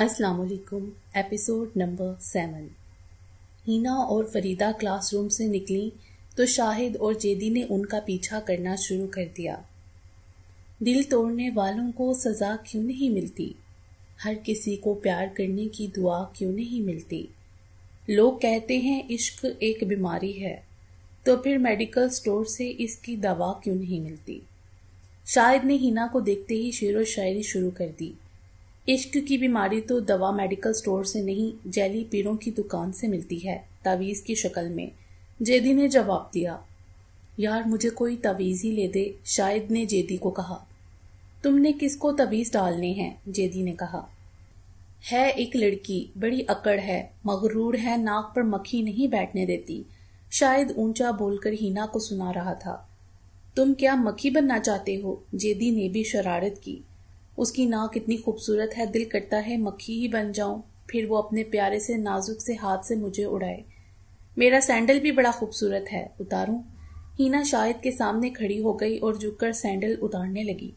असलकुम episode number seven हीना और Farida classroom से निकली तो शाहिद और जेदी ने उनका पीछा करना शुरू कर दिया दिल तोड़ने वालों को सज़ा क्यों नहीं मिलती हर किसी को प्यार करने की दुआ क्यों नहीं मिलती लोग कहते हैं इश्क एक बीमारी है तो फिर मेडिकल स्टोर से इसकी दवा क्यों नहीं मिलती शाहिद ने हीना को देखते ही शेर व शायरी शुरू कर दी इश्क की बीमारी तो दवा मेडिकल स्टोर से नहीं जैली पीरों की दुकान से मिलती है तावीज़ की शक्ल में जेदी ने जवाब दिया यार मुझे कोई तवीज़ ही ले दे शायद ने जेदी को कहा तुमने किसको तवीज़ डालने हैं जेदी ने कहा है एक लड़की बड़ी अकड़ है मगरूर है नाक पर मक्खी नहीं बैठने देती शायद ऊंचा बोलकर हीना को सुना रहा था तुम क्या मक्खी बनना चाहते हो जेदी ने भी शरारत की उसकी नाक कितनी खूबसूरत है दिल करता है मक्खी ही बन जाऊं फिर वो अपने प्यारे से नाजुक से हाथ से मुझे उड़ाए मेरा सैंडल भी बड़ा खूबसूरत है उतारूं हीना शायद के सामने खड़ी हो गई और झुककर सैंडल उतारने लगी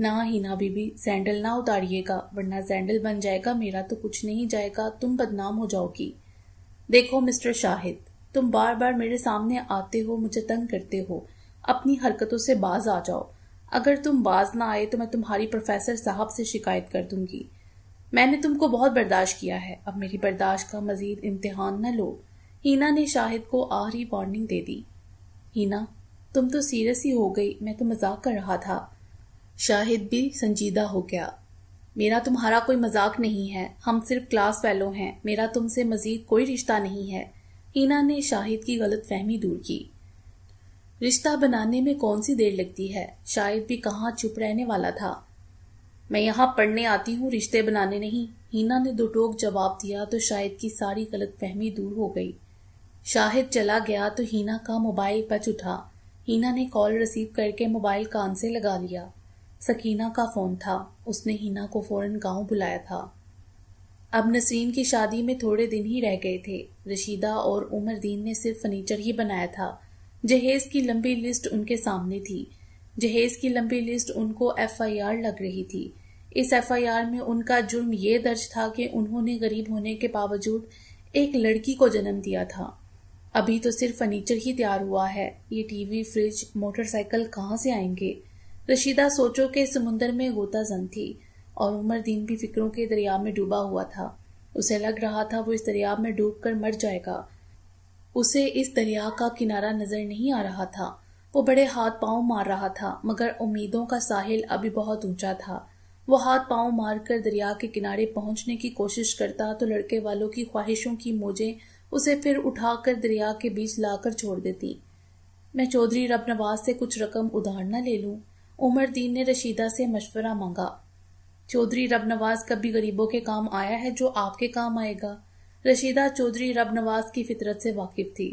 ना हीना बीबी सैंडल ना उतारिएगा वरना सैंडल बन जाएगा मेरा तो कुछ नहीं जाएगा तुम बदनाम हो जाओगी देखो मिस्टर शाहिद तुम बार बार मेरे सामने आते हो मुझे तंग करते हो अपनी हरकतों से बाज आ जाओ अगर तुम बाज ना आए तो मैं तुम्हारी प्रोफेसर साहब से शिकायत कर दूंगी मैंने तुमको बहुत बर्दाश्त किया है अब मेरी बर्दाश्त का मजीद इम्तहान न लो हीना ने शाहिद को आहरी वार्निंग दे दी हीना तुम तो सीरियस ही हो गई मैं तो मजाक कर रहा था शाहिद भी संजीदा हो गया मेरा तुम्हारा कोई मजाक नहीं है हम सिर्फ क्लास फेलो हैं मेरा तुमसे मजीद कोई रिश्ता नहीं है हीना ने शाहिद की गलत फहमी दूर की रिश्ता बनाने में कौन सी देर लगती है शायद भी कहाँ चुप रहने वाला था मैं यहाँ पढ़ने आती हूँ रिश्ते बनाने नहीं हीना ने दो टोक जवाब दिया तो शायद की सारी गलतफहमी दूर हो गई शाहिद चला गया तो हीना का मोबाइल बच उठा हीना ने कॉल रिसीव करके मोबाइल कान से लगा लिया सकीना का फ़ोन था उसने हीना को फ़ौरन गांव बुलाया था अब नसरीन की शादी में थोड़े दिन ही रह गए थे रशीदा और उमर दीन ने सिर्फ फर्नीचर ही बनाया था जहेज की लंबी लिस्ट उनके सामने थी जहेज की लंबी लिस्ट उनको एफआईआर लग रही थी इस एफआईआर में उनका जुर्म ये दर्ज था कि उन्होंने गरीब होने के बावजूद एक लड़की को जन्म दिया था अभी तो सिर्फ फर्नीचर ही तैयार हुआ है ये टीवी फ्रिज मोटरसाइकिल कहाँ से आएंगे रशीदा सोचो के समुंदर में गोता जन थी और उमर दीन भी फिक्रों के दरिया में डूबा हुआ था उसे लग रहा था वो इस दरिया में डूब कर मर जाएगा उसे इस दरिया का किनारा नजर नहीं आ रहा था वो बड़े हाथ पांव मार रहा था मगर उम्मीदों का साहिल अभी बहुत ऊंचा था वो हाथ पांव मारकर दरिया के किनारे पहुंचने की कोशिश करता तो लड़के वालों की ख्वाहिशों की मोजें उसे फिर उठाकर दरिया के बीच लाकर छोड़ देती मैं चौधरी रब नवाज से कुछ रकम उधार न ले लू उमर दीन ने रशीदा से मशवरा मांगा चौधरी रब नवाज कभी गरीबों के काम आया है जो आपके काम आएगा रशीदा चौधरी रब नवाज की फितरत से वाकिफ थी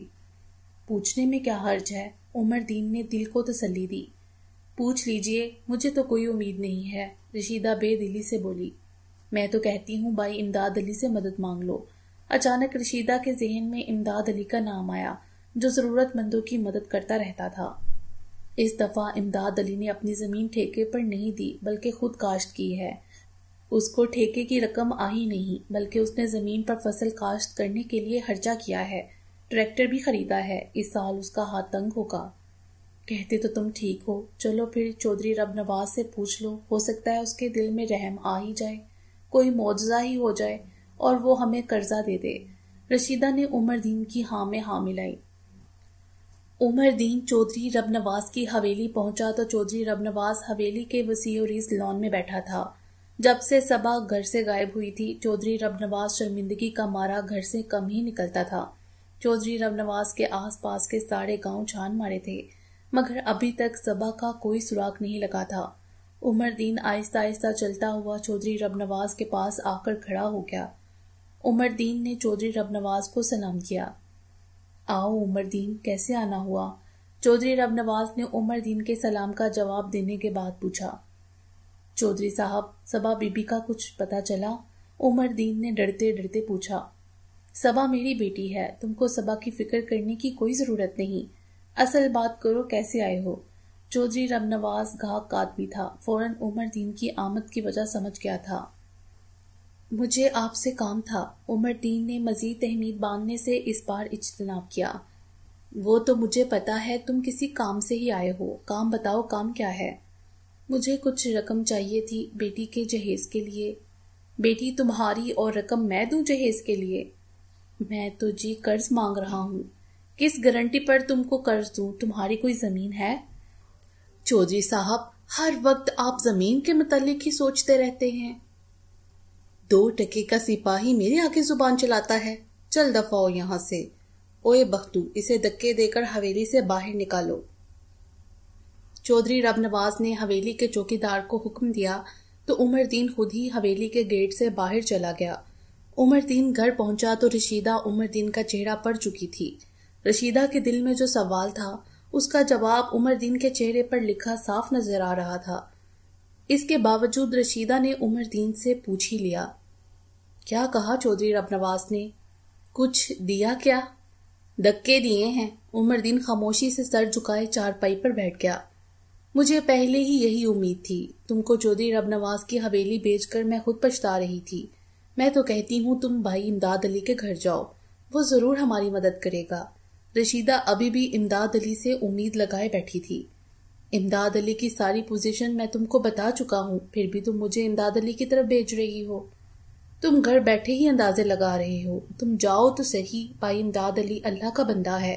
पूछने में क्या हर्ज है उमर दीन ने दिल को तसली दी पूछ लीजिए मुझे तो कोई उम्मीद नहीं है रशीदा बेदिली से बोली मैं तो कहती हूँ भाई इमदाद अली से मदद मांग लो अचानक रशीदा के जहन में इमदाद अली का नाम आया जो ज़रूरतमंदों की मदद करता रहता था इस दफ़ा इमदाद अली ने अपनी ज़मीन ठेके पर नहीं दी बल्कि खुद काश्त की है उसको ठेके की रकम आ ही नहीं बल्कि उसने ज़मीन पर फसल काश्त करने के लिए खर्चा किया है ट्रैक्टर भी खरीदा है इस साल उसका हाथ तंग होगा कहते तो तुम ठीक हो चलो फिर चौधरी रब नवाज से पूछ लो हो सकता है उसके दिल में रहम आ ही जाए कोई मुआवजा ही हो जाए और वो हमें कर्जा दे दे रशीदा ने उमर दीन की हाँ में हाँ मिलाई उमर दीन चौधरी नवाज की हवेली पहुंचा तो चौधरी नवाज हवेली के वसीहरीज लॉन में बैठा था जब से सबा घर से गायब हुई थी चौधरी रबनवाज शर्मिंदगी का मारा घर से कम ही निकलता था चौधरी रबनवाज के आसपास के सारे गांव छान मारे थे मगर अभी तक सबा का कोई सुराग नहीं लगा था उमर दीन आहिस्ता आहिस्ता चलता हुआ चौधरी रबनवास के पास आकर खड़ा हो गया उमर दीन ने चौधरी रबनवाज को सलाम किया आओ उमर दीन कैसे आना हुआ चौधरी रबनवास ने उमर दीन के सलाम का जवाब देने के बाद पूछा चौधरी साहब सबा बीबी का कुछ पता चला उमर दीन ने डरते डरते पूछा सबा मेरी बेटी है तुमको सबा की फिक्र करने की कोई ज़रूरत नहीं असल बात करो कैसे आए हो चौधरी रमनवाज घाक आदमी था फौरन उमर दीन की आमद की वजह समझ गया था मुझे आपसे काम था उमर दीन ने मजीद तहमीद बांधने से इस बार इजतनाब किया वो तो मुझे पता है तुम किसी काम से ही आए हो काम बताओ काम क्या है मुझे कुछ रकम चाहिए थी बेटी के जहेज के लिए बेटी तुम्हारी और रकम मैं दूं जहेज के लिए मैं तो जी कर्ज मांग रहा हूँ किस गारंटी पर तुमको कर्ज दूं तुम्हारी कोई ज़मीन है चौधरी साहब हर वक्त आप ज़मीन के मतलब ही सोचते रहते हैं दो टके का सिपाही मेरे आगे जुबान चलाता है चल दफाओ यहाँ से ओए बख्तू इसे धक्के देकर हवेली से बाहर निकालो चौधरी रबनवाज ने हवेली के चौकीदार को हुक्म दिया तो उमरदीन खुद ही हवेली के गेट से बाहर चला गया उमरदीन घर पहुंचा तो रशीदा उमरदीन का चेहरा पड़ चुकी थी रशीदा के दिल में जो सवाल था उसका जवाब उमरदीन के चेहरे पर लिखा साफ नजर आ रहा था इसके बावजूद रशीदा ने उमरदीन से पूछ ही लिया क्या कहा चौधरी रबनवाज ने कुछ दिया क्या धक्के दिए हैं उमरदीन खामोशी से सर झुकाए चारपाई पर बैठ गया मुझे पहले ही यही उम्मीद थी तुमको चौधरी रबनवाज की हवेली बेचकर मैं खुद पछता रही थी मैं तो कहती हूँ तुम भाई इमदाद अली के घर जाओ वो जरूर हमारी मदद करेगा रशीदा अभी भी इमदाद अली से उम्मीद लगाए बैठी थी इमदाद अली की सारी पोजीशन मैं तुमको बता चुका हूँ फिर भी तुम मुझे इमदाद अली की तरफ भेज रही हो तुम घर बैठे ही अंदाजे लगा रहे हो तुम जाओ तो सही भाई इमदाद अली अल्लाह का बंदा है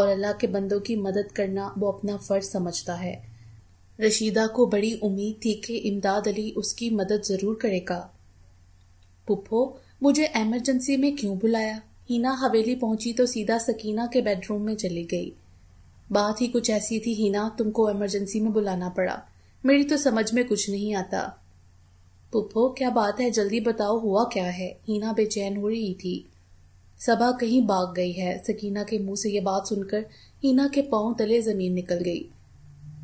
और अल्लाह के बंदों की मदद करना वो अपना फर्ज समझता है रशीदा को बड़ी उम्मीद थी कि इमदाद अली उसकी मदद ज़रूर करेगा पुप्पो मुझे एमरजेंसी में क्यों बुलाया हीना हवेली पहुंची तो सीधा सकीना के बेडरूम में चली गई बात ही कुछ ऐसी थी हीना तुमको एमरजेंसी में बुलाना पड़ा मेरी तो समझ में कुछ नहीं आता पुप्पो क्या बात है जल्दी बताओ हुआ क्या है हीना बेचैन हो रही थी सबा कहीं भाग गई है सकीना के मुंह से यह बात सुनकर हीना के पांव तले जमीन निकल गई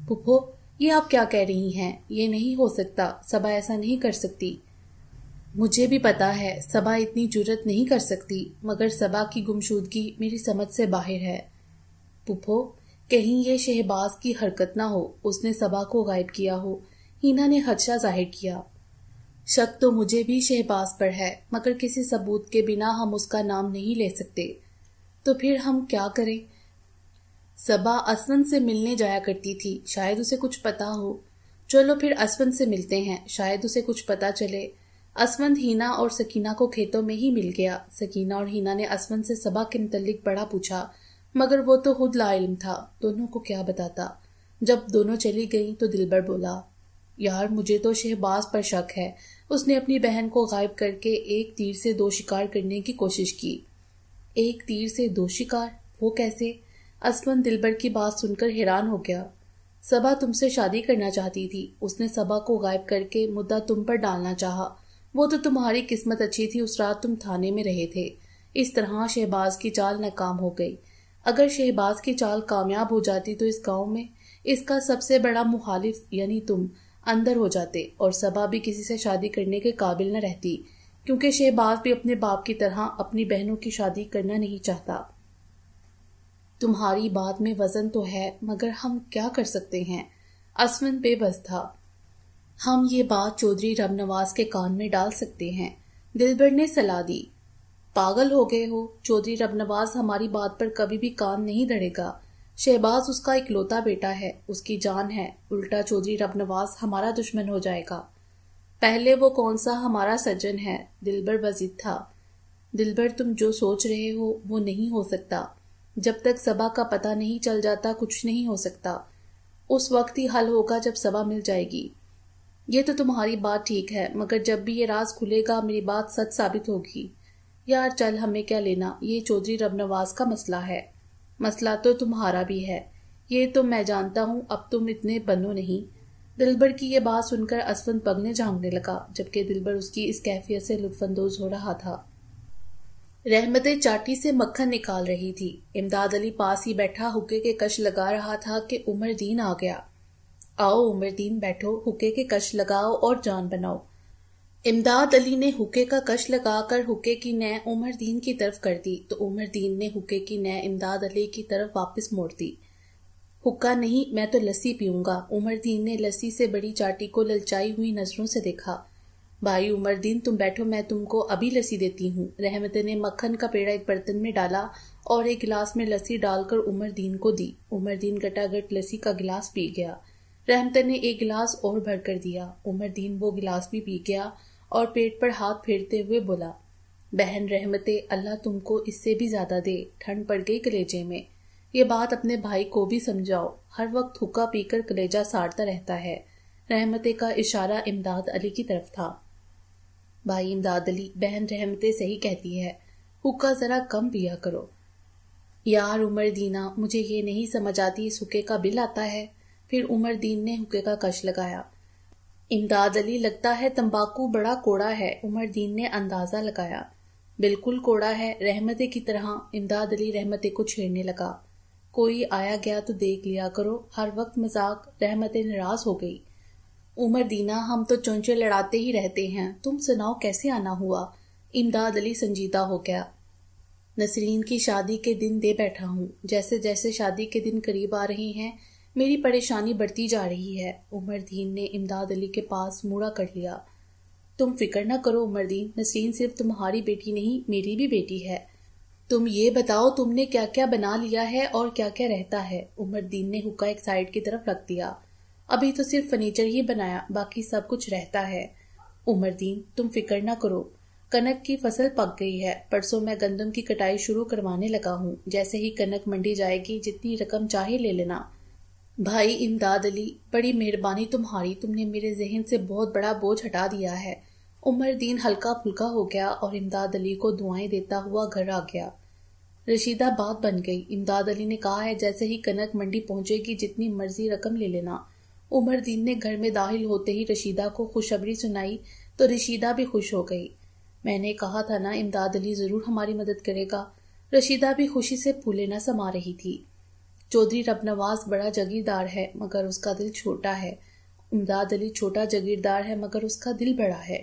पुप्पो ये आप क्या कह रही हैं ये नहीं हो सकता सभा ऐसा नहीं कर सकती मुझे भी पता है सभा इतनी जुरत नहीं कर सकती मगर सभा की गुमशुदगी मेरी समझ से बाहर है पुप्पो कहीं ये शहबाज की हरकत ना हो उसने सभा को गायब किया हो हीना ने हदशा जाहिर किया शक तो मुझे भी शहबाज पर है मगर किसी सबूत के बिना हम उसका नाम नहीं ले सकते तो फिर हम क्या करें सबा असवंत से मिलने जाया करती थी शायद उसे कुछ पता हो चलो फिर असवंत से मिलते हैं शायद उसे कुछ पता चले असवंत हीना और सकीना को खेतों में ही मिल गया सकीना और हीना ने असवंत से सबा के मुतलिक बड़ा पूछा मगर वो तो खुद लाइम था दोनों को क्या बताता जब दोनों चली गई तो दिलबर बोला यार मुझे तो शहबाज पर शक है उसने अपनी बहन को गायब करके एक तीर से दो शिकार करने की कोशिश की एक तीर से दो शिकार वो कैसे असमन दिलबर की बात सुनकर हैरान हो गया सबा तुमसे शादी करना चाहती थी उसने सबा को गायब करके मुद्दा तुम पर डालना चाहा वो तो तुम्हारी किस्मत अच्छी थी उस रात तुम थाने में रहे थे इस तरह शहबाज की चाल नाकाम हो गई अगर शहबाज की चाल कामयाब हो जाती तो इस गांव में इसका सबसे बड़ा मुखालिफ यानी तुम अंदर हो जाते और सबा भी किसी से शादी करने के काबिल न रहती क्योंकि शहबाज भी अपने बाप की तरह अपनी बहनों की शादी करना नहीं चाहता तुम्हारी बात में वजन तो है मगर हम क्या कर सकते हैं असमन बेबस था हम ये बात चौधरी रमनवास के कान में डाल सकते हैं दिलबर ने सलाह दी पागल हो गए हो चौधरी रबनवाज हमारी बात पर कभी भी कान नहीं धड़ेगा शहबाज उसका इकलौता बेटा है उसकी जान है उल्टा चौधरी रबनवाज हमारा दुश्मन हो जाएगा पहले वो कौन सा हमारा सज्जन है दिलबर वजीद था दिलबर तुम जो सोच रहे हो वो नहीं हो सकता जब तक सभा का पता नहीं चल जाता कुछ नहीं हो सकता उस वक्त ही हल होगा जब सभा मिल जाएगी ये तो तुम्हारी बात ठीक है मगर जब भी ये राज खुलेगा मेरी बात सच साबित होगी यार चल हमें क्या लेना ये चौधरी रबनवाज का मसला है मसला तो तुम्हारा भी है ये तो मैं जानता हूँ अब तुम इतने बनो नहीं दिलबर की ये बात सुनकर असवंत पगने झांकने लगा जबकि दिलबर उसकी इस कैफियत से लुफानंदोज हो रहा था रहमत चाटी से मक्खन निकाल रही थी इमदाद अली पास ही बैठा हुक्के के कश लगा रहा था कि उमर दीन आ गया आओ उमर दीन बैठो हुक्के के कश लगाओ और जान बनाओ इमदाद अली ने हुक्के का कश लगाकर हुक्के की नय दीन की तरफ कर दी तो उमर दीन ने हुक्के की नय इमदाद अली की तरफ वापस मोड़ दी हुक्का नहीं मैं तो लस्सी पीऊंगा उमर दीन ने लस्सी से बड़ी चाटी को ललचाई हुई नजरों से देखा भाई उमर दीन तुम बैठो मैं तुमको अभी लस्सी देती हूँ रहमत ने मक्खन का पेड़ा एक बर्तन में डाला और एक गिलास में लस्सी डालकर उमर दीन को दी उमर दीन गटागट लस्सी का गिलास पी गया रहमत ने एक गिलास और भर कर दिया उमर दीन वो गिलास भी पी गया और पेट पर हाथ फेरते हुए बोला बहन रहमते अल्लाह तुमको इससे भी ज्यादा दे ठंड पड़ गई कलेजे में ये बात अपने भाई को भी समझाओ हर वक्त हुक्का पीकर कलेजा साड़ता रहता है रहमते का इशारा इमदाद अली की तरफ था भाई इमदाद अली बहन रहमते सही कहती है हुक्का ज़रा कम पिया करो यार उमर दीना मुझे ये नहीं समझ आती इस हुक्के का बिल आता है फिर उमर दीन ने हुक्के का कश लगाया इमदाद अली लगता है तंबाकू बड़ा कोड़ा है उमर दीन ने अंदाज़ा लगाया बिल्कुल कोड़ा है रहमते की तरह इमदाद अली रहमते को छेड़ने लगा कोई आया गया तो देख लिया करो हर वक्त मजाक रहमत नाराज हो गई उमर दीना हम तो चुनचे लड़ाते ही रहते हैं तुम सुनाओ कैसे आना हुआ इमदाद अली संजीदा हो गया नसरीन की शादी के दिन दे बैठा हूँ जैसे जैसे शादी के दिन करीब आ रहे हैं मेरी परेशानी बढ़ती जा रही है उमर दीन ने इमदाद अली के पास मुड़ा कर लिया तुम फिक्र ना करो उमर दीन नसरीन सिर्फ तुम्हारी बेटी नहीं मेरी भी बेटी है तुम ये बताओ तुमने क्या क्या बना लिया है और क्या क्या रहता है उमर दीन ने हुक्का एक साइड की तरफ रख दिया अभी तो सिर्फ फर्नीचर ही बनाया बाकी सब कुछ रहता है उमरदीन तुम फिक्र ना करो कनक की फसल पक गई है परसों मैं गंदम की कटाई शुरू करवाने लगा हूँ जैसे ही कनक मंडी जाएगी जितनी रकम चाहे ले लेना भाई इमदाद अली बड़ी मेहरबानी तुम्हारी तुमने मेरे जहन से बहुत बड़ा बोझ हटा दिया है उमर दीन हल्का फुल्का हो गया और इमदाद अली को दुआएं देता हुआ घर आ गया रशीदा बात बन गई इमदाद अली ने कहा है जैसे ही कनक मंडी पहुंचेगी जितनी मर्जी रकम ले लेना उमर दीन ने घर में दाखिल होते ही रशीदा को खुशखबरी सुनाई तो रशीदा भी खुश हो गई मैंने कहा था ना इमदाद अली ज़रूर हमारी मदद करेगा रशीदा भी खुशी से फूले न समा रही थी चौधरी रबनवाज बड़ा जगीरदार है मगर उसका दिल छोटा है इमदाद अली छोटा जगीरदार है मगर उसका दिल बड़ा है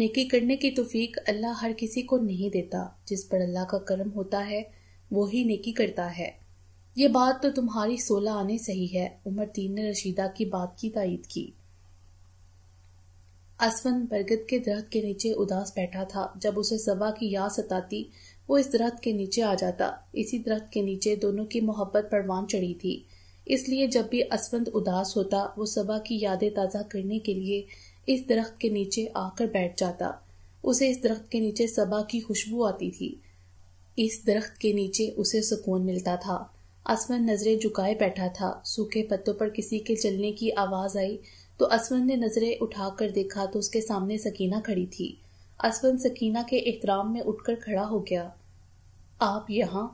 नेकी करने की तोफीक अल्लाह हर किसी को नहीं देता जिस पर अल्लाह का करम होता है वो ही नेकी करता है ये बात तो तुम्हारी सोलह आने सही है उमर तीन ने रशीदा की बात की तायद की असवन बरगद के दरख्त के नीचे उदास बैठा था जब उसे सवा की याद सताती वो इस दरख्त के नीचे आ जाता इसी दरख्त के नीचे दोनों की मोहब्बत परवान चढ़ी थी इसलिए जब भी असवंत उदास होता वो सबा की यादें ताज़ा करने के लिए इस दरख्त के नीचे आकर बैठ जाता उसे इस दरख्त के नीचे सबा की खुशबू आती थी इस दरख्त के नीचे उसे सुकून मिलता था असमन नजरें झुकाए बैठा था सूखे पत्तों पर किसी के चलने की आवाज आई तो असमन ने नजरें उठाकर देखा तो उसके सामने सकीना खड़ी थी असवन सकीना के एहतराम में उठकर खड़ा हो गया आप यहाँ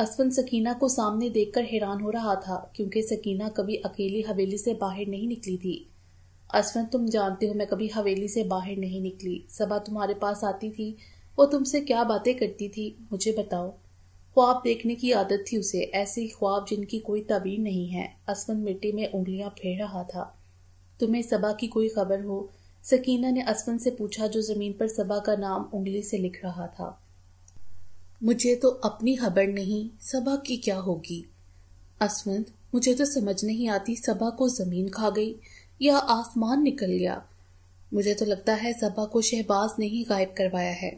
असवन सकीना को सामने देखकर हैरान हो रहा था क्योंकि सकीना कभी अकेली हवेली से बाहर नहीं निकली थी असवन तुम जानते हो मैं कभी हवेली से बाहर नहीं निकली सबा तुम्हारे पास आती थी वो तुमसे क्या बातें करती थी मुझे बताओ ख्वाब देखने की आदत थी उसे ऐसे ख्वाब जिनकी कोई तबीर नहीं है असवंत मिट्टी में उंगलियां फेर रहा था तुम्हें सबा की कोई खबर हो सकीना ने असवंत से पूछा जो जमीन पर सबा का नाम उंगली से लिख रहा था मुझे तो अपनी खबर नहीं सबा की क्या होगी असवंत मुझे तो समझ नहीं आती सबा को जमीन खा गई या आसमान निकल गया मुझे तो लगता है सबा को शहबाज ने ही गायब करवाया है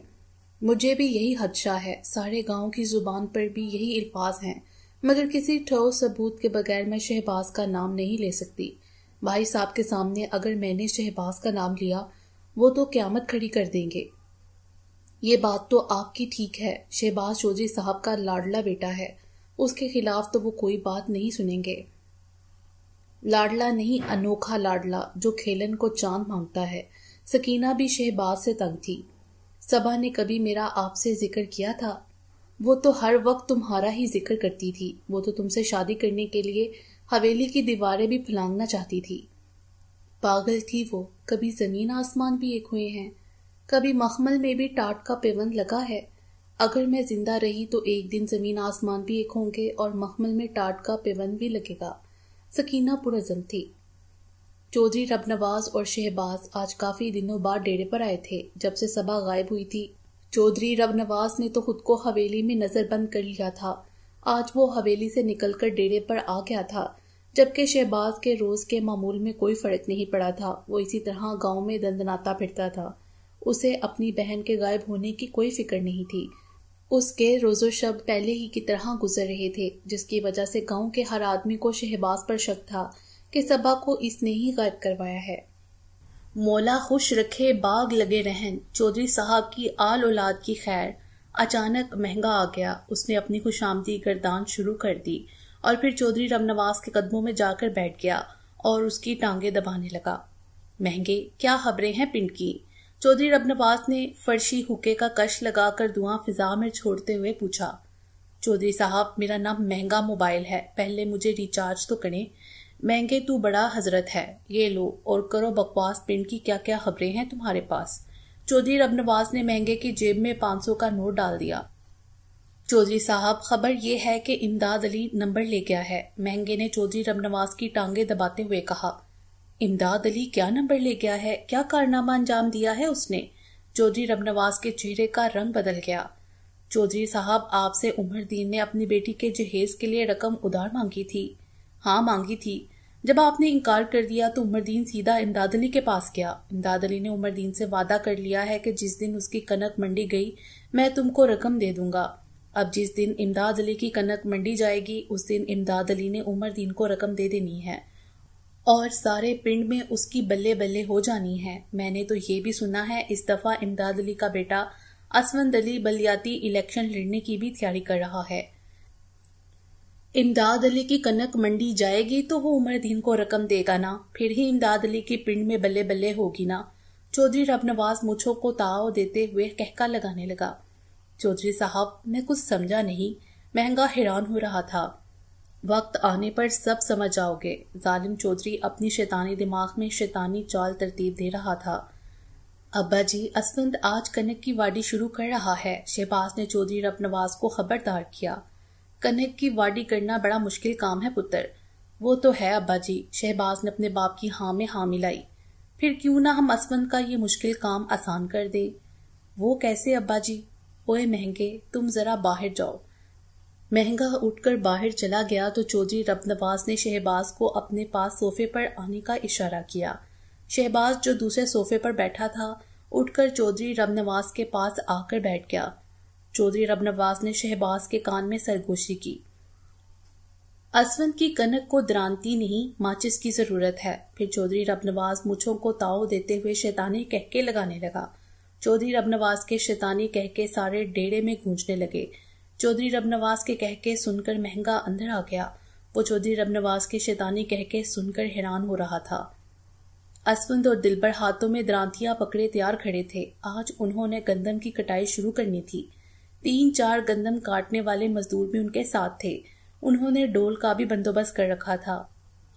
मुझे भी यही हदशा है सारे गांव की जुबान पर भी यही अल्फाज हैं मगर किसी ठोस सबूत के बगैर मैं शहबाज का नाम नहीं ले सकती भाई साहब के सामने अगर मैंने शहबाज का नाम लिया वो तो क्यामत खड़ी कर देंगे ये बात तो आपकी ठीक है शहबाज चौधरी साहब का लाडला बेटा है उसके खिलाफ तो वो कोई बात नहीं सुनेंगे लाडला नहीं अनोखा लाडला जो खेलन को चांद मांगता है सकीना भी शहबाज से तंग थी सबा ने कभी मेरा आपसे जिक्र किया था वो तो हर वक्त तुम्हारा ही जिक्र करती थी वो तो तुमसे शादी करने के लिए हवेली की दीवारें भी फलांगना चाहती थी पागल थी वो कभी जमीन आसमान भी एक हुए हैं कभी मखमल में भी टाट का पेवंद लगा है अगर मैं जिंदा रही तो एक दिन जमीन आसमान भी एक होंगे और मखमल में टाट का पेवन भी लगेगा सकीना पुरजम थी चौधरी रबनवाज और शहबाज आज काफी दिनों बाद डेरे पर आए थे जब से सभा गायब हुई थी चौधरी रबनवाज ने तो खुद को हवेली में नजर बंद कर लिया था आज वो हवेली से निकलकर डेरे पर आ गया था जबकि शहबाज के रोज के मामूल में कोई फर्क नहीं पड़ा था वो इसी तरह गांव में दंदनाता फिरता था उसे अपनी बहन के गायब होने की कोई फिक्र नहीं थी उसके रोजो शब पहले ही की तरह गुजर रहे थे जिसकी वजह से गांव के हर आदमी को शहबाज पर शक था कि सबा को इसने ही गायब करवाया है मौला खुश रखे बाग लगे रहन चौधरी साहब की आल औलाद की खैर अचानक महंगा आ गया उसने अपनी खुशामदी गर्दान शुरू कर दी और फिर चौधरी रमनवास के कदमों में जाकर बैठ गया और उसकी टांगे दबाने लगा महंगे क्या खबरें हैं पिंड की चौधरी रबनवास ने फर्शी हुके का कश लगाकर धुआं फिजा में छोड़ते हुए पूछा चौधरी साहब मेरा नाम महंगा मोबाइल है पहले मुझे रिचार्ज तो करें महंगे तू बड़ा हजरत है ये लो और करो बकवास पिंड की क्या क्या खबरें हैं तुम्हारे पास चौधरी रबनवास ने महंगे की जेब में पाँच सौ का नोट डाल दिया चौधरी साहब खबर यह है कि इमदाद अली नंबर ले गया है महंगे ने चौधरी रबनवास की टांगे दबाते हुए कहा इमदाद अली क्या नंबर ले गया है क्या कारनामा अंजाम दिया है उसने चौधरी रबनवास के चेहरे का रंग बदल गया चौधरी साहब आपसे उमर दीन ने अपनी बेटी के जहेज के लिए रकम उधार मांगी थी हाँ मांगी थी जब आपने इनकार कर दिया तो उमरदीन सीधा इमदाद अली के पास गया इमदाद अली ने उमरदीन से वादा कर लिया है कि जिस दिन उसकी कनक मंडी गई मैं तुमको रकम दे दूंगा अब जिस दिन इमदाद अली की कनक मंडी जाएगी उस दिन इमदाद अली ने उमरदीन को रकम दे देनी है और सारे पिंड में उसकी बल्ले बल्ले हो जानी है मैंने तो ये भी सुना है इस दफा इमदाद अली का बेटा असवंद अली बलियाती इलेक्शन लड़ने की भी तैयारी कर रहा है इमदाद अली की कनक मंडी जाएगी तो वो उमर दीन को रकम देगा ना फिर ही इमदाद अली की पिंड में बल्ले बल्ले होगी ना चौधरी रबनवाज मुछो को ताव देते हुए कहका लगाने लगा चौधरी साहब मैं कुछ समझा नहीं महंगा हैरान हो रहा था वक्त आने पर सब समझ जाओगे जालिम चौधरी अपनी शैतानी दिमाग में शैतानी चाल तरतीब दे रहा था अब्बा जी असवंत आज कनक की वाडी शुरू कर रहा है शहबाज ने चौधरी रबनवाज को खबरदार किया कनक की वाडी करना बड़ा मुश्किल काम है पुत्र वो तो है अब्बा जी शहबाज ने अपने बाप की हाँ में हाँ मिलाई फिर क्यों ना हम असमंद का ये मुश्किल काम आसान कर दें वो कैसे अब्बा जी ओए महंगे तुम जरा बाहर जाओ महंगा उठकर बाहर चला गया तो चौधरी रबनवास ने शहबाज को अपने पास सोफे पर आने का इशारा किया शहबाज जो दूसरे सोफे पर बैठा था उठकर चौधरी रबनवास के पास आकर बैठ गया चौधरी रबनवास ने शहबाज के कान में सरगोशी की असवंत की कनक को द्रांति नहीं माचिस की जरूरत है फिर चौधरी रबनवास मुछों को ताव देते हुए शैतानी कहके लगाने लगा चौधरी रबनवास के शैतानी कहके सारे डेरे में गूंजने लगे चौधरी रबनवास के कहके सुनकर महंगा अंदर आ गया वो चौधरी रबनवास के शैतानी कहके सुनकर हैरान हो रहा था असवंत और दिलबर हाथों में द्रांतियां पकड़े तैयार खड़े थे आज उन्होंने गंदम की कटाई शुरू करनी थी तीन चार गंदम काटने वाले मजदूर भी उनके साथ थे उन्होंने डोल का भी बंदोबस्त कर रखा था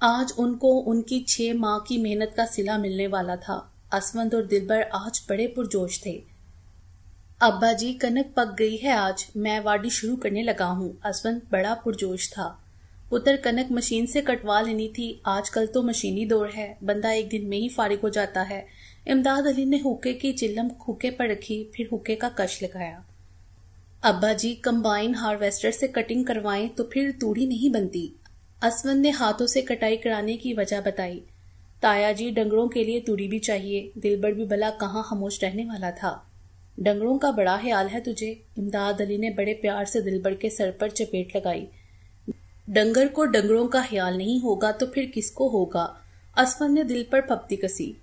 आज उनको उनकी छह माह की मेहनत का सिला मिलने वाला था असवंत और दिलबर आज बड़े पुरजोश थे अब्बा जी कनक पक गई है आज मैं वाडी शुरू करने लगा हूँ असवंत बड़ा पुरजोश था पुत्र कनक मशीन से कटवा लेनी थी आजकल तो मशीनी दौर है बंदा एक दिन में ही फारिग हो जाता है इमदाद अली ने हुक्के की चिल्लम हुक्के पर रखी फिर हुक्के का कश लगाया अब्बा जी कंबाइन हार्वेस्टर से कटिंग करवाएं तो फिर तूड़ी नहीं बनती असवन ने हाथों से कटाई कराने की वजह बताई ताया जी डंगरों के लिए तूड़ी भी चाहिए दिलबर भी भला कहाँ खामोश रहने वाला था डंगरों का बड़ा ख्याल है तुझे इमदाद अली ने बड़े प्यार से दिलबर के सर पर चपेट लगाई डंगर को डंगरों का ख्याल नहीं होगा तो फिर किसको होगा असवन ने दिल पर पपती कसी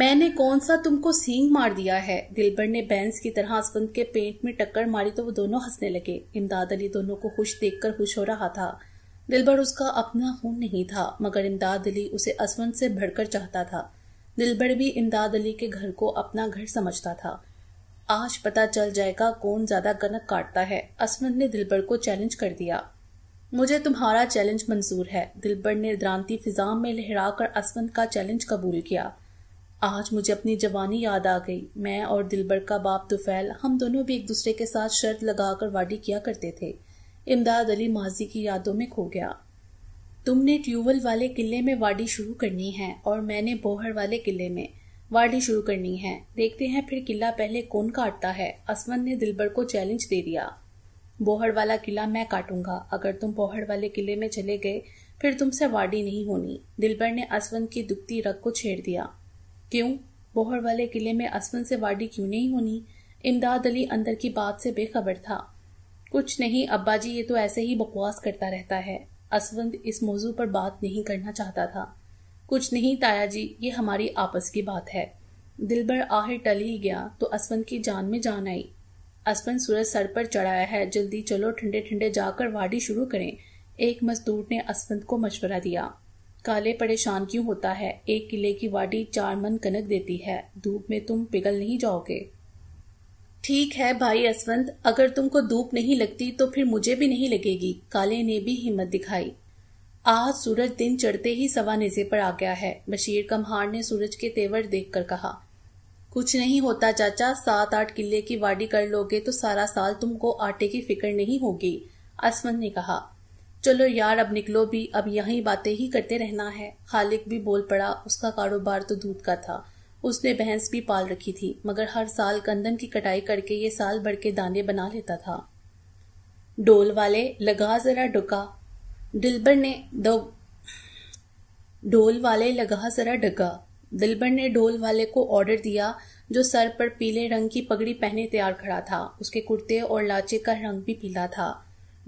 मैंने कौन सा तुमको सींग मार दिया है दिलबर ने बैंस की तरह हसबंद के पेंट में टक्कर मारी तो वो दोनों हंसने लगे इमदाद अली दोनों को खुश देखकर खुश हो रहा था दिलबर उसका अपना खून नहीं था मगर इमदाद अली उसे असवंत से भरकर चाहता था दिलबर भी इमदाद अली के घर को अपना घर समझता था आज पता चल जाएगा कौन ज्यादा गनक काटता है असवंत ने दिलबर को चैलेंज कर दिया मुझे तुम्हारा चैलेंज मंजूर है दिलबर ने द्रांति फिजाम में लहरा कर असवंत का चैलेंज कबूल किया आज मुझे अपनी जवानी याद आ गई मैं और दिलबर का बाप तुफैल हम दोनों भी एक दूसरे के साथ शर्त लगाकर वाडी किया करते थे इमदाद अली माजी की यादों में खो गया तुमने ट्यूबल वाले किले में वाडी शुरू करनी है और मैंने बोहर वाले किले में वाडी शुरू करनी है देखते हैं फिर किला पहले कौन काटता है असमन ने दिलबर को चैलेंज दे दिया बोहर वाला किला मैं काटूंगा अगर तुम बोहर वाले किले में चले गए फिर तुमसे वाडी नहीं होनी दिलबर ने असवन की दुखती रग को छेड़ दिया क्यों बोहर वाले किले में असवन से वाडी क्यों नहीं होनी इमदाद अली अंदर की बात से बेखबर था कुछ नहीं अब्बा जी ये तो ऐसे ही बकवास करता रहता है असवंत इस मौजू पर बात नहीं करना चाहता था कुछ नहीं ताया जी ये हमारी आपस की बात है दिल भर आहिर टल ही गया तो असवंत की जान में जान आई असवंत सूरज सर पर चढ़ाया है जल्दी चलो ठंडे ठंडे जाकर वाडी शुरू करें एक मजदूर ने असवंत को मशवरा दिया काले परेशान क्यों होता है एक किले की वाटी चार मन कनक देती है धूप में तुम पिघल नहीं जाओगे ठीक है भाई असवंत अगर तुमको धूप नहीं लगती तो फिर मुझे भी नहीं लगेगी काले ने भी हिम्मत दिखाई आज सूरज दिन चढ़ते ही सवा निजे पर आ गया है बशीर कमहार ने सूरज के तेवर देखकर कहा कुछ नहीं होता चाचा सात आठ किले की वाडी कर लोगे तो सारा साल तुमको आटे की फिक्र नहीं होगी असवंत ने कहा चलो यार अब निकलो भी अब यही बातें ही करते रहना है खालिक भी बोल पड़ा उसका कारोबार तो दूध का था उसने भैंस भी पाल रखी थी मगर हर साल गंदन की कटाई करके ये साल भर के दाने बना लेता था डोल वाले लगा जरा डुका दिलबर ने दो ढोल वाले लगा जरा डगा दिलबर ने ढोल वाले को ऑर्डर दिया जो सर पर पीले रंग की पगड़ी पहने तैयार खड़ा था उसके कुर्ते और लाचे का रंग भी पीला था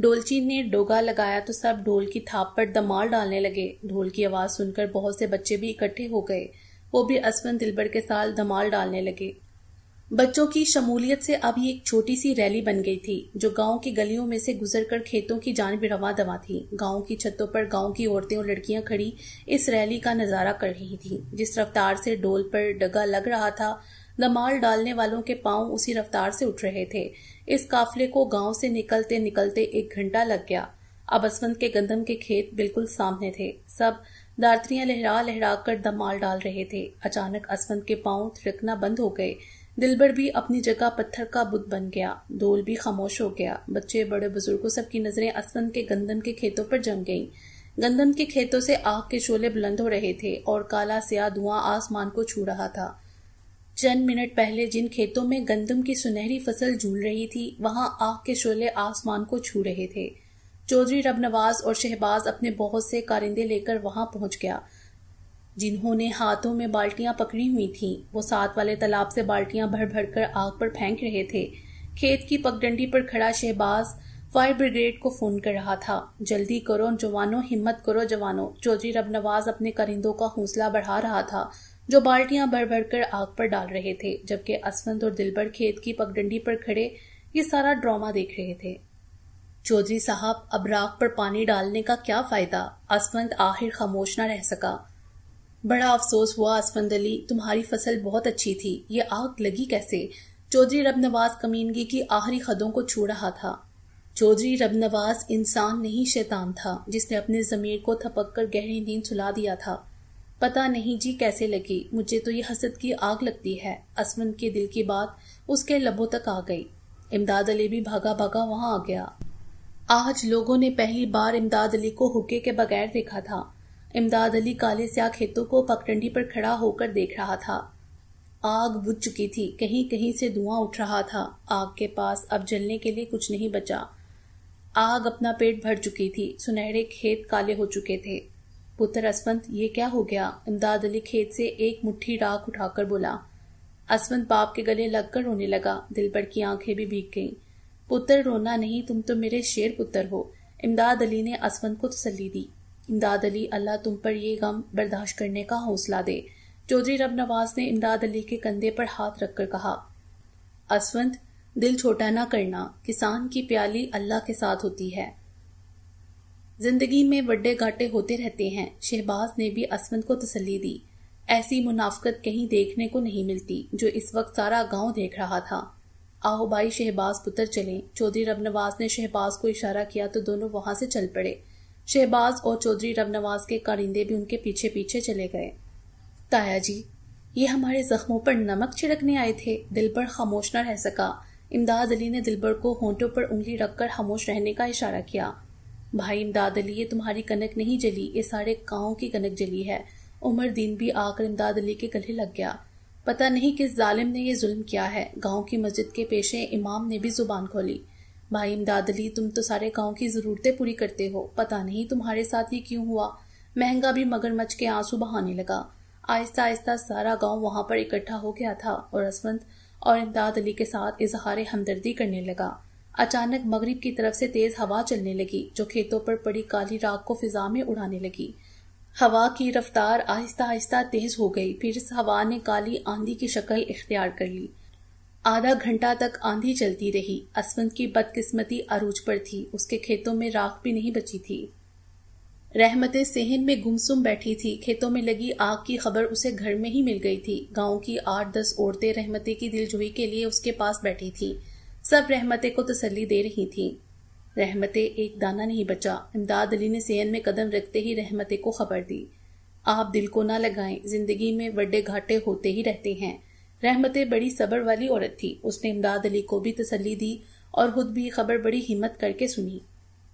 डोलची ने डोगा लगाया तो सब ढोल की थाप पर दमाल डालने लगे ढोल की आवाज़ सुनकर बहुत से बच्चे भी इकट्ठे हो गए वो भी असमन दिलबर के साथ धमाल डालने लगे बच्चों की शमूलियत से अब ये एक छोटी सी रैली बन गई थी जो गांव की गलियों में से गुजरकर खेतों की जान भी रवा दवा थी गांव की छतों पर गांव की औरतें और लड़कियां खड़ी इस रैली का नज़ारा कर रही थी जिस रफ्तार से डोल पर डगा लग रहा था लमाल डालने वालों के पांव उसी रफ्तार से उठ रहे थे इस काफिले को गांव से निकलते निकलते एक घंटा लग गया अब असवंत के गंदम के खेत बिल्कुल सामने थे सब दार्तियां लहरा लहरा कर दमाल डाल रहे थे अचानक असवंत के पांव थिड़कना बंद हो गए दिलबर भी अपनी जगह पत्थर का बुत बन गया डोल भी खामोश हो गया बच्चे बड़े बुजुर्गों सबकी नजरें असवंत के गंदम के खेतों पर जम गईं गंदम के खेतों से आग के शोले बुलंद हो रहे थे और काला स्या धुआं आसमान को छू रहा था चंद मिनट पहले जिन खेतों में गंदम की सुनहरी फसल झूल रही थी वहां आग के शोले आसमान को छू रहे थे चौधरी रबनवाज और शहबाज अपने बहुत से कारिंदे लेकर वहां पहुंच गया जिन्होंने हाथों में बाल्टियां पकड़ी हुई थी वो साथ वाले तालाब से बाल्टियां भर भर कर आग पर फेंक रहे थे खेत की पगडंडी पर खड़ा शहबाज फायर ब्रिगेड को फोन कर रहा था जल्दी करो जवानों हिम्मत करो जवानों चौधरी रबनवाज अपने करिंदों का हौसला बढ़ा रहा था जो बाल्टियां भर भर कर आग पर डाल रहे थे जबकि असवंत और दिलबर खेत की पगडंडी पर खड़े ये सारा ड्रामा देख रहे थे चौधरी साहब अब राख पर पानी डालने का क्या फायदा असवंत आखिर खामोश ना रह सका बड़ा अफसोस हुआ असवंत अली तुम्हारी फसल बहुत अच्छी थी ये आग लगी कैसे चौधरी रबनवास कमीनगी की आखिरी खदों को छू रहा था चौधरी रबनवास इंसान नहीं शैतान था जिसने अपने जमीर को थपक कर गहरी नींद सुला दिया था पता नहीं जी कैसे लगी मुझे तो ये हसद की आग लगती है असमन के दिल की बात उसके लबों तक आ गई इमदाद अली भी भागा भागा वहां आ गया आज लोगों ने पहली बार इमदाद अली को हुक्के के बगैर देखा था इमदाद अली काले स्या खेतों को पगडंडी पर खड़ा होकर देख रहा था आग बुझ चुकी थी कहीं कहीं से धुआं उठ रहा था आग के पास अब जलने के लिए कुछ नहीं बचा आग अपना पेट भर चुकी थी सुनहरे खेत काले हो चुके थे पुत्र असवंत ये क्या हो गया इमदाद अली खेत से एक मुट्ठी डाक उठाकर बोला असवंत बाप के गले लगकर रोने लगा दिलबर की आंखें भी भीग गईं पुत्र रोना नहीं तुम तो मेरे शेर पुत्र हो इमदाद अली ने असवंत को तसली दी इमदाद अली अल्लाह तुम पर यह गम बर्दाश्त करने का हौसला दे चौधरी रब नवाज ने इमदाद अली के कंधे पर हाथ रखकर कहा असवंत दिल छोटा ना करना किसान की प्याली अल्लाह के साथ होती है जिंदगी में बड्डे घाटे होते रहते हैं शहबाज ने भी असमंद को तसली दी ऐसी मुनाफ्त कहीं देखने को नहीं मिलती जो इस वक्त सारा गांव देख रहा था आहो भाई शहबाज पुत्र चले चौधरी रबनवाज ने शहबाज को इशारा किया तो दोनों वहां से चल पड़े शहबाज और चौधरी रबनवाज के कारिंदे भी उनके पीछे पीछे चले गए ताया जी ये हमारे जख्मों पर नमक छिड़कने आए थे दिलबर खामोश न रह सका इमदाद अली ने दिलबर को होंठों पर उंगली रखकर खामोश रहने का इशारा किया भाई इमदाद अली ये तुम्हारी कनक नहीं जली ये सारे गाँव की कनक जली है उमर दीन भी आकर इमदाद अली के गले लग गया पता नहीं किस जालिम ने ये जुल्म किया है गांव की मस्जिद के पेशे इमाम ने भी जुबान खोली भाई इमदाद अली तुम तो सारे गांव की ज़रूरतें पूरी करते हो पता नहीं तुम्हारे साथ ये क्यों हुआ महंगा भी मगरमच्छ के आंसू बहाने लगा आहिस्ता आहिस्ता सारा गांव वहां पर इकट्ठा हो गया था और असवंत और इमदाद अली के साथ इजहार हमदर्दी करने लगा अचानक मगरिब की तरफ से तेज हवा चलने लगी जो खेतों पर पड़ी काली राख को फिजा में उड़ाने लगी हवा की रफ्तार आहिस्ता आहिस्ता तेज हो गई फिर इस हवा ने काली आंधी की शक्ल इख्तियार कर ली आधा घंटा तक आंधी चलती रही असवंत की बदकिस्मती अरूज पर थी उसके खेतों में राख भी नहीं बची थी रहमत सेहन में गुमसुम बैठी थी खेतों में लगी आग की खबर उसे घर में ही मिल गई थी गांव की आठ दस औरतें रहमते की दिलजोई के लिए उसके पास बैठी थी सब रहमतें को तसली दे रही थी रहमतें एक दाना नहीं बचा इमदाद अली ने सेन में कदम रखते ही रहमतें को खबर दी आप दिल को ना लगाएं जिंदगी में बड़े घाटे होते ही रहते हैं रहमतें बड़ी सबर वाली औरत थी उसने इमदाद अली को भी तसली दी और खुद भी खबर बड़ी हिम्मत करके सुनी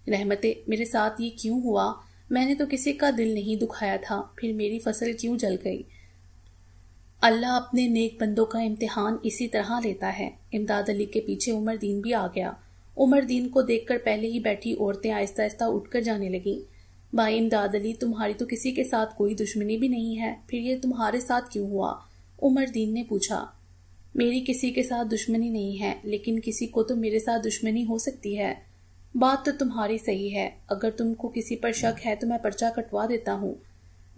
रहमतें मेरे साथ ये क्यों हुआ मैंने तो किसी का दिल नहीं दुखाया था फिर मेरी फसल क्यों जल गई अल्लाह अपने नेक बंदों का इम्तिहान इसी तरह लेता है इमदाद अली के पीछे उमर दीन भी आ गया उमर दीन को देखकर पहले ही बैठी औरतें आहिस्ता आहिस्ता उठकर जाने लगीं भाई इमदाद अली तुम्हारी तो किसी के साथ कोई दुश्मनी भी नहीं है फिर ये तुम्हारे साथ क्यों हुआ उमर दीन ने पूछा मेरी किसी के साथ दुश्मनी नहीं है लेकिन किसी को तो मेरे साथ दुश्मनी हो सकती है बात तो तुम्हारी सही है अगर तुमको किसी पर शक है तो मैं पर्चा कटवा देता हूँ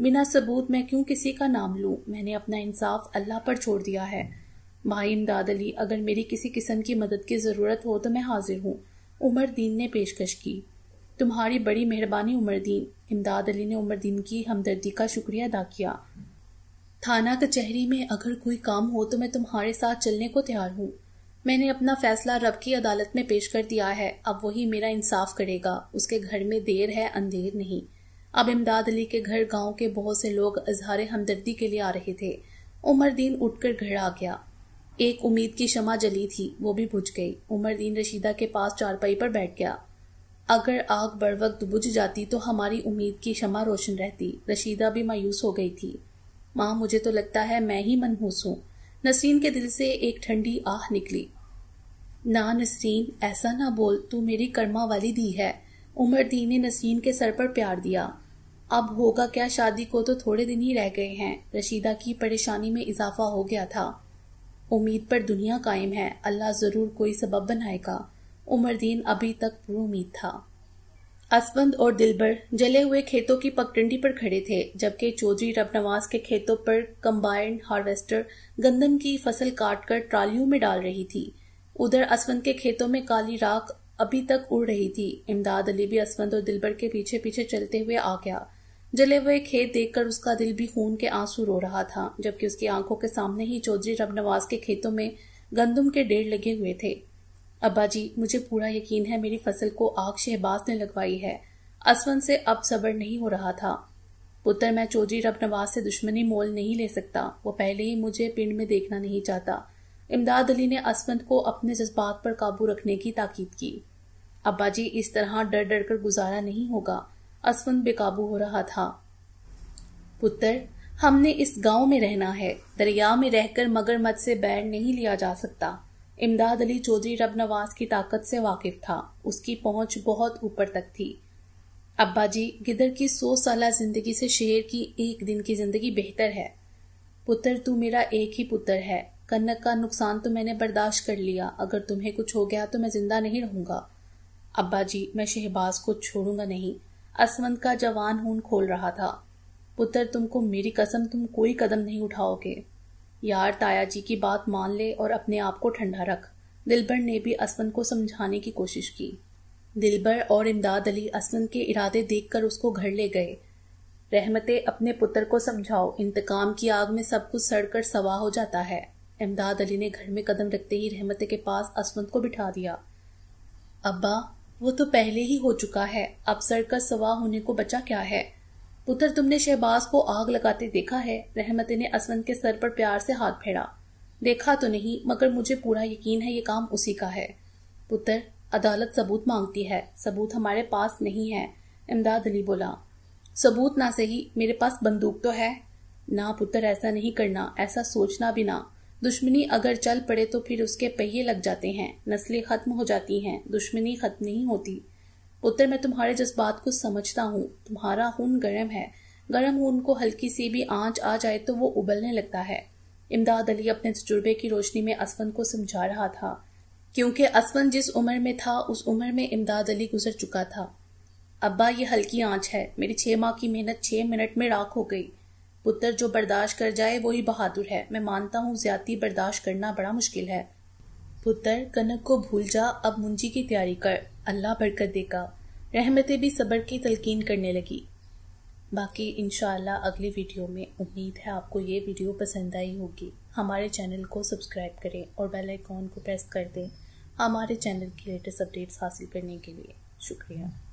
बिना सबूत मैं क्यों किसी का नाम लूं मैंने अपना इंसाफ अल्लाह पर छोड़ दिया है भाई इमदाद अली अगर मेरी किसी किस्म की मदद की ज़रूरत हो तो मैं हाजिर हूँ उमर दीन ने पेशकश की तुम्हारी बड़ी मेहरबानी उमर दीन इमदाद अली ने उमर दीन की हमदर्दी का शुक्रिया अदा किया थाना कचहरी में अगर कोई काम हो तो मैं तुम्हारे साथ चलने को तैयार हूँ मैंने अपना फैसला रब की अदालत में पेश कर दिया है अब वही मेरा इंसाफ करेगा उसके घर में देर है अंधेर नहीं अब इमदाद अली के घर गांव के बहुत से लोग अजहार हमदर्दी के लिए आ रहे थे उमर दीन उठकर घर आ गया एक उम्मीद की शमा जली थी वो भी बुझ गई उमर दीन रशीदा के पास चारपाई पर बैठ गया अगर आग बड़ वक्त बुझ जाती तो हमारी उम्मीद की शमा रोशन रहती रशीदा भी मायूस हो गई थी माँ मुझे तो लगता है मैं ही मनहूस हूँ नसरीन के दिल से एक ठंडी आह निकली ना नसरीन ऐसा ना बोल तू मेरी कर्मा वाली दी है उमर दीन ने नसरीन के सर पर प्यार दिया अब होगा क्या शादी को तो थोड़े दिन ही रह गए हैं रशीदा की परेशानी में इजाफा हो गया था उम्मीद पर दुनिया कायम है अल्लाह ज़रूर कोई सबब बनाएगा उमरदीन अभी तक उम्मीद था असवंद और दिलबर जले हुए खेतों की पगटंडी पर खड़े थे जबकि चौधरी रबनवास के खेतों पर कंबाइंड हार्वेस्टर गंदम की फसल काटकर ट्रालियों में डाल रही थी उधर असवंद के खेतों में काली राख अभी तक उड़ रही थी इमदाद अली भी असवंद और दिलबर के पीछे पीछे चलते हुए आ गया जले हुए खेत देखकर उसका दिल भी खून के आंसू रो रहा था जबकि उसकी आंखों के सामने ही चौधरी रबनवास के खेतों में गंदम के डेढ़ लगे हुए थे अब्बा जी मुझे पूरा यकीन है मेरी फसल को आग शहबाज ने लगवाई है असवन से अब सबर नहीं हो रहा था पुत्र मैं चौधरी रबनवास से दुश्मनी मोल नहीं ले सकता वो पहले ही मुझे पिंड में देखना नहीं चाहता इमदाद अली ने असवंत को अपने जज्बात पर काबू रखने की ताकीद की अब्बा जी इस तरह डर डर कर गुजारा नहीं होगा असवंत बेकाबू हो रहा था पुत्र हमने इस गांव में रहना है दरिया में रहकर मगरमच्छ से बैर नहीं लिया जा सकता इमदाद अली चौधरी नवाज की ताकत से वाकिफ था उसकी पहुंच बहुत ऊपर तक थी अब्बा जी गिदर की सौ साल जिंदगी से शेर की एक दिन की जिंदगी बेहतर है पुत्र तू मेरा एक ही पुत्र है कन्नक का नुकसान तो मैंने बर्दाश्त कर लिया अगर तुम्हें कुछ हो गया तो मैं जिंदा नहीं रहूंगा अब्बा जी मैं शहबाज को छोड़ूंगा नहीं असवंत का जवान हून खोल रहा था पुत्र तुमको मेरी कसम तुम कोई कदम नहीं उठाओगे यार ताया जी की बात मान ले और अपने आप को ठंडा रख दिलबर ने भी असवंत को समझाने की कोशिश की दिलबर और इमदाद अली असवंत के इरादे देखकर उसको घर ले गए रहमते अपने पुत्र को समझाओ इंतकाम की आग में सब कुछ सड़कर सवा हो जाता है इमदाद अली ने घर में कदम रखते ही रहमते के पास असवंत को बिठा दिया अब्बा वो तो पहले ही हो चुका है अब सर का सवा होने को बचा क्या है पुत्र तुमने शहबाज को आग लगाते देखा है रहमत ने असवंत के सर पर प्यार से हाथ फेरा देखा तो नहीं मगर मुझे पूरा यकीन है ये काम उसी का है पुत्र अदालत सबूत मांगती है सबूत हमारे पास नहीं है इमदाद अली बोला सबूत ना सही मेरे पास बंदूक तो है ना पुत्र ऐसा नहीं करना ऐसा सोचना भी ना दुश्मनी अगर चल पड़े तो फिर उसके पहिए लग जाते हैं नस्लें खत्म हो जाती हैं दुश्मनी खत्म नहीं होती पुत्र मैं तुम्हारे जज्बात को समझता हूँ तुम्हारा खून गर्म है गर्म खून को हल्की सी भी आंच आ जाए तो वो उबलने लगता है इमदाद अली अपने तजुर्बे की रोशनी में असवन को समझा रहा था क्योंकि असवन जिस उम्र में था उस उम्र में इमदाद अली गुजर चुका था अब्बा ये हल्की आंच है मेरी छः माह की मेहनत छः मिनट में राख हो गई पुत्र जो बर्दाश्त कर जाए वही बहादुर है मैं मानता हूँ ज्यादा बर्दाश्त करना बड़ा मुश्किल है पुत्र कनक को भूल जा अब मुंजी की तैयारी कर अल्लाह बरकत देगा रहमतें भी सब्र की तलकीन करने लगी बाकी इन अगले वीडियो में उम्मीद है आपको ये वीडियो पसंद आई होगी हमारे चैनल को सब्सक्राइब करें और बेल आइकॉन को प्रेस कर दें हमारे चैनल की लेटेस्ट अपडेट्स हासिल करने के लिए शुक्रिया